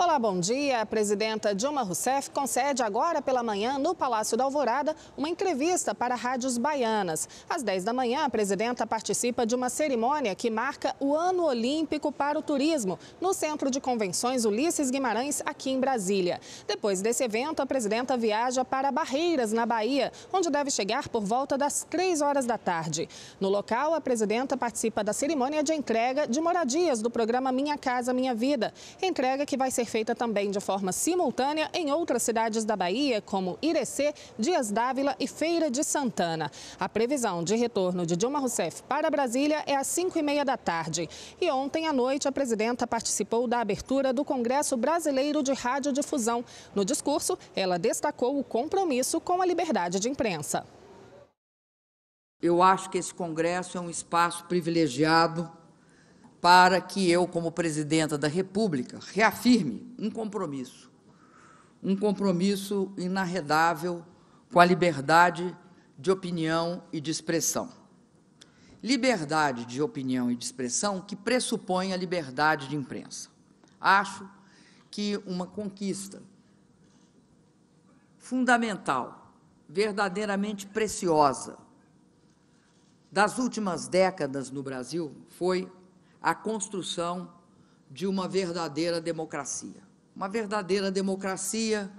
Olá, bom dia. A presidenta Dilma Rousseff concede agora pela manhã, no Palácio da Alvorada, uma entrevista para rádios baianas. Às 10 da manhã, a presidenta participa de uma cerimônia que marca o Ano Olímpico para o Turismo, no Centro de Convenções Ulisses Guimarães, aqui em Brasília. Depois desse evento, a presidenta viaja para Barreiras, na Bahia, onde deve chegar por volta das 3 horas da tarde. No local, a presidenta participa da cerimônia de entrega de moradias do programa Minha Casa Minha Vida, entrega que vai ser feita também de forma simultânea em outras cidades da Bahia, como Irecê, Dias Dávila e Feira de Santana. A previsão de retorno de Dilma Rousseff para Brasília é às 5h30 da tarde. E ontem à noite, a presidenta participou da abertura do Congresso Brasileiro de Radiodifusão. No discurso, ela destacou o compromisso com a liberdade de imprensa. Eu acho que esse Congresso é um espaço privilegiado para que eu, como presidenta da República, reafirme um compromisso, um compromisso inarredável com a liberdade de opinião e de expressão. Liberdade de opinião e de expressão que pressupõe a liberdade de imprensa. Acho que uma conquista fundamental, verdadeiramente preciosa, das últimas décadas no Brasil foi a construção de uma verdadeira democracia. Uma verdadeira democracia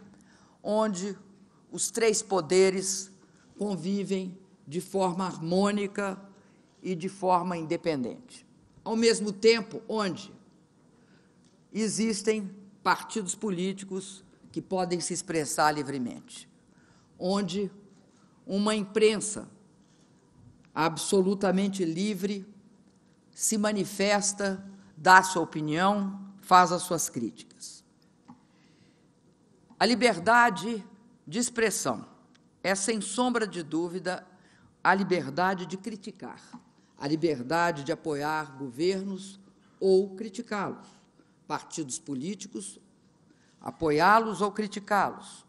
onde os três poderes convivem de forma harmônica e de forma independente. Ao mesmo tempo, onde existem partidos políticos que podem se expressar livremente, onde uma imprensa absolutamente livre se manifesta, dá sua opinião, faz as suas críticas. A liberdade de expressão é, sem sombra de dúvida, a liberdade de criticar, a liberdade de apoiar governos ou criticá-los, partidos políticos, apoiá-los ou criticá-los,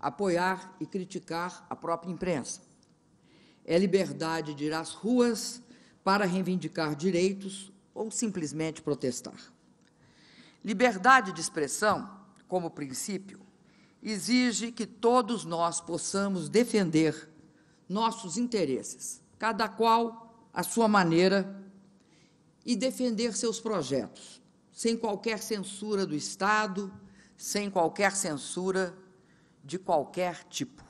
apoiar e criticar a própria imprensa. É liberdade de ir às ruas para reivindicar direitos ou simplesmente protestar. Liberdade de expressão, como princípio, exige que todos nós possamos defender nossos interesses, cada qual à sua maneira, e defender seus projetos, sem qualquer censura do Estado, sem qualquer censura de qualquer tipo,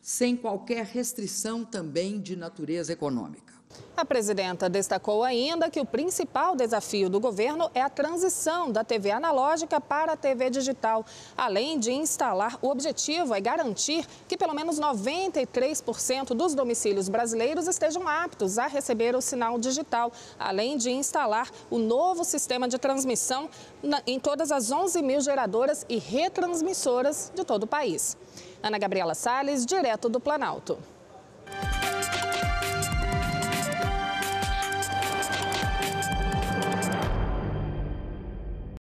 sem qualquer restrição também de natureza econômica. A presidenta destacou ainda que o principal desafio do governo é a transição da TV analógica para a TV digital, além de instalar o objetivo é garantir que pelo menos 93% dos domicílios brasileiros estejam aptos a receber o sinal digital, além de instalar o novo sistema de transmissão em todas as 11 mil geradoras e retransmissoras de todo o país. Ana Gabriela Sales, direto do Planalto.